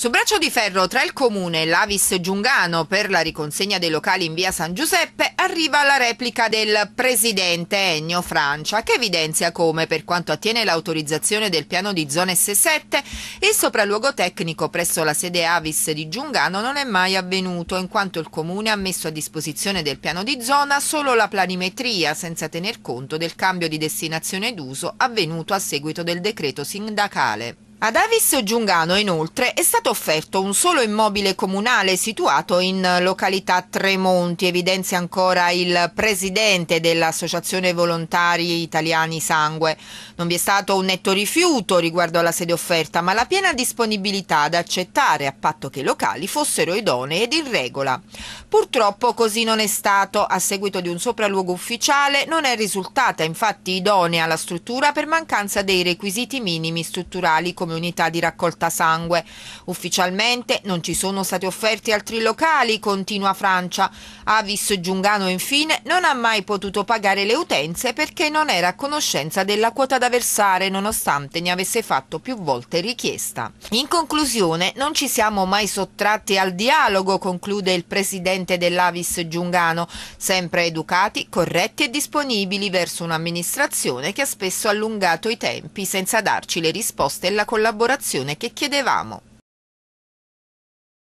Su braccio di ferro tra il comune e l'Avis Giungano per la riconsegna dei locali in via San Giuseppe arriva la replica del presidente Ennio Francia che evidenzia come per quanto attiene l'autorizzazione del piano di zona S7 il sopralluogo tecnico presso la sede Avis di Giungano non è mai avvenuto in quanto il comune ha messo a disposizione del piano di zona solo la planimetria senza tener conto del cambio di destinazione d'uso avvenuto a seguito del decreto sindacale. Ad Avis Giungano inoltre è stato offerto un solo immobile comunale situato in località Tremonti, evidenzia ancora il presidente dell'Associazione Volontari Italiani Sangue. Non vi è stato un netto rifiuto riguardo alla sede offerta, ma la piena disponibilità ad accettare a patto che i locali fossero idonei ed in regola. Purtroppo così non è stato. A seguito di un sopralluogo ufficiale non è risultata infatti idonea la struttura per mancanza dei requisiti minimi strutturali come come unità di raccolta sangue. Ufficialmente non ci sono stati offerti altri locali, continua Francia. Avis Giungano infine non ha mai potuto pagare le utenze perché non era a conoscenza della quota da versare nonostante ne avesse fatto più volte richiesta. In conclusione, non ci siamo mai sottratti al dialogo, conclude il presidente dell'Avis Giungano, sempre educati, corretti e disponibili verso un'amministrazione che ha spesso allungato i tempi senza darci le risposte e la collaborazione collaborazione che chiedevamo.